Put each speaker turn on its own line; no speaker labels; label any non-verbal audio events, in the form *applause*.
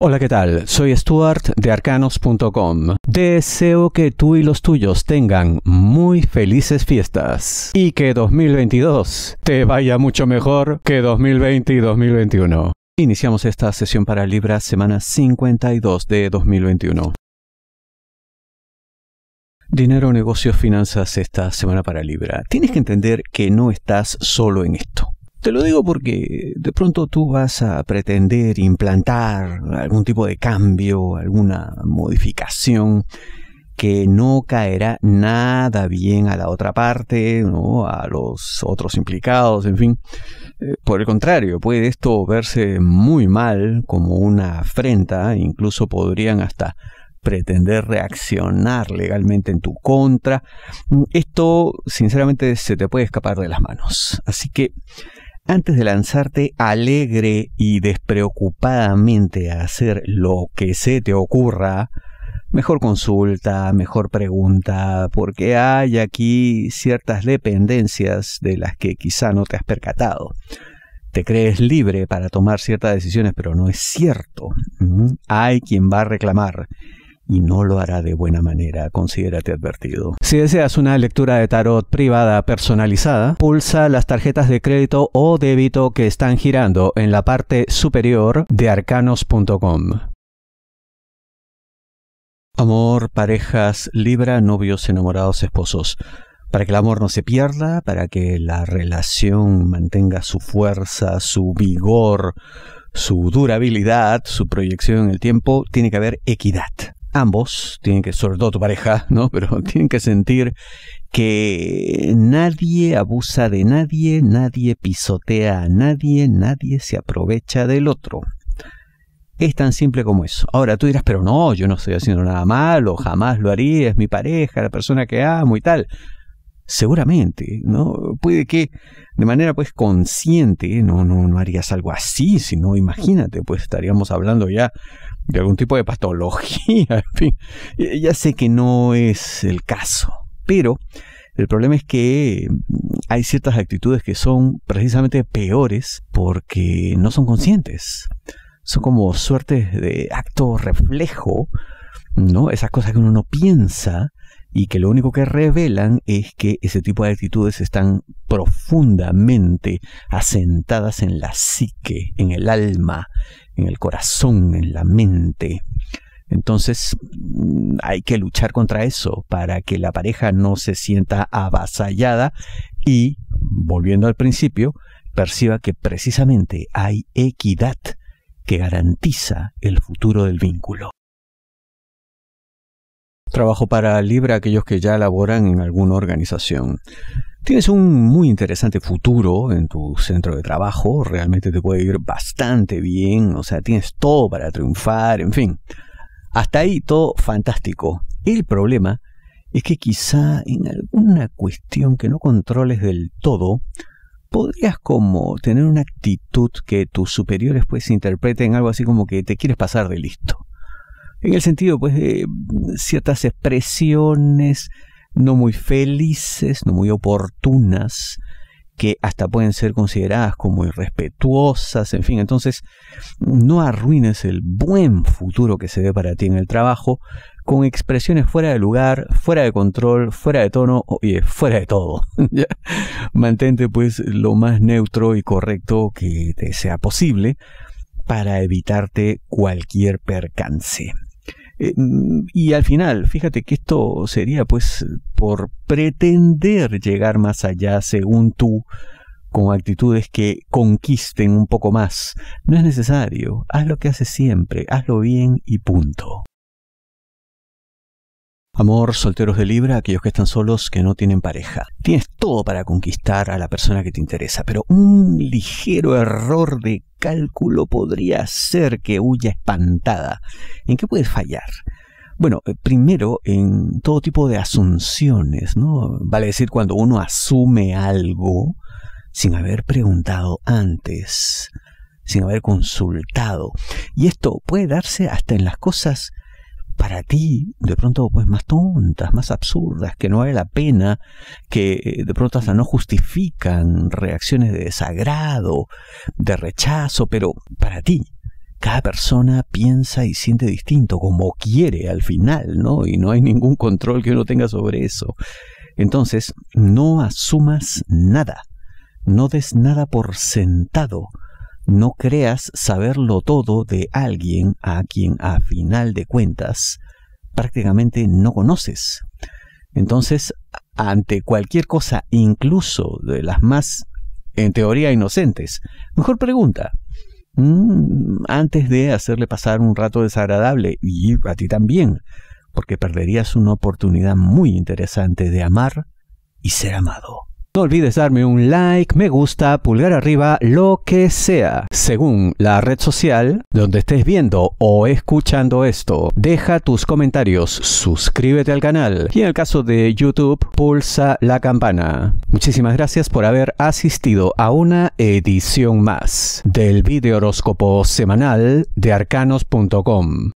Hola, ¿qué tal? Soy Stuart de arcanos.com. Deseo que tú y los tuyos tengan muy felices fiestas y que 2022 te vaya mucho mejor que 2020 y 2021. Iniciamos esta sesión para Libra semana 52 de 2021. Dinero, negocios, finanzas esta semana para Libra. Tienes que entender que no estás solo en esto. Te lo digo porque de pronto tú vas a pretender implantar algún tipo de cambio, alguna modificación que no caerá nada bien a la otra parte, a los otros implicados, en fin. Eh, por el contrario, puede esto verse muy mal como una afrenta, incluso podrían hasta pretender reaccionar legalmente en tu contra. Mm, esto, sinceramente, se te puede escapar de las manos. Así que antes de lanzarte alegre y despreocupadamente a hacer lo que se te ocurra, mejor consulta, mejor pregunta, porque hay aquí ciertas dependencias de las que quizá no te has percatado. Te crees libre para tomar ciertas decisiones, pero no es cierto. Hay quien va a reclamar y no lo hará de buena manera. Considérate advertido. Si deseas una lectura de tarot privada personalizada, pulsa las tarjetas de crédito o débito que están girando en la parte superior de arcanos.com. Amor, parejas, Libra, novios, enamorados, esposos. Para que el amor no se pierda, para que la relación mantenga su fuerza, su vigor, su durabilidad, su proyección en el tiempo, tiene que haber equidad ambos, tienen que, sobre todo tu pareja, ¿no? *laughs* Pero tienen que sentir que nadie abusa de nadie, nadie pisotea a nadie, nadie se aprovecha del otro. Es tan simple como eso. Ahora tú dirás, pero no, yo no estoy haciendo nada malo, jamás lo haría, es mi pareja, la persona que amo y tal seguramente, ¿no? Puede que de manera pues consciente, no, no, harías algo así, sino imagínate, pues estaríamos hablando ya de algún tipo de patología, *laughs* en fin, ya sé que no es el caso, pero el problema es que hay ciertas actitudes que son precisamente peores porque no son conscientes, son como suertes de acto reflejo, ¿no? Esas cosas que uno no piensa, y que lo único que revelan es que ese tipo de actitudes están profundamente asentadas en la psique, en el alma, en el corazón, en la mente. Entonces mm, hay que luchar contra eso para que la pareja no se sienta avasallada y, volviendo al principio, perciba que precisamente hay equidad que garantiza el futuro del vínculo trabajo para Libra aquellos que ya laboran en alguna organización. Tienes un muy interesante futuro en tu centro de trabajo, realmente te puede ir bastante bien, o sea, tienes todo para triunfar, en fin. Hasta ahí todo fantástico. El problema es que quizá en alguna cuestión que no controles del todo, podrías como tener una actitud que tus superiores pues interpreten algo así como que te quieres pasar de listo en el sentido pues de mm, ciertas expresiones no muy felices, no muy oportunas, que hasta pueden ser consideradas como irrespetuosas, en fin, entonces no arruines el buen futuro que se ve para ti en el trabajo con expresiones fuera de lugar, fuera de control, fuera de tono, oye, fuera de todo. *laughs* Mantente pues lo más neutro y correcto que te sea posible para evitarte cualquier percance. Eh, y al final, fíjate que esto sería pues por pretender llegar más allá, según tú, con actitudes que conquisten un poco más. No es necesario, haz lo que haces siempre, hazlo bien y punto. Amor, solteros de Libra, aquellos que están solos, que no tienen pareja. Tienes todo para conquistar a la persona que te interesa, pero un ligero error de cálculo podría hacer que huya espantada. ¿En qué puedes fallar? Bueno, eh, primero en todo tipo de asunciones, ¿no? Vale decir, cuando uno asume algo sin haber preguntado antes, sin haber consultado. Y esto puede darse hasta en las cosas para ti, de pronto, pues más tontas, más absurdas, que no vale la pena, que eh, de pronto hasta no justifican reacciones de desagrado, de rechazo, pero para ti, cada persona piensa y siente distinto, como quiere al final, ¿no? Y no hay ningún control que uno tenga sobre eso. Entonces, no asumas nada, no des nada por sentado, no creas saberlo todo de alguien a quien a final de cuentas prácticamente no conoces. Entonces, ante cualquier cosa, incluso de las más, en teoría, inocentes, mejor pregunta, mm, antes de hacerle pasar un rato desagradable, y a ti también, porque perderías una oportunidad muy interesante de amar y ser amado. No olvides darme un like, me gusta, pulgar arriba, lo que sea. Según la red social donde estés viendo o escuchando esto, deja tus comentarios, suscríbete al canal y en el caso de YouTube, pulsa la campana. Muchísimas gracias por haber asistido a una edición más del video horóscopo semanal de arcanos.com.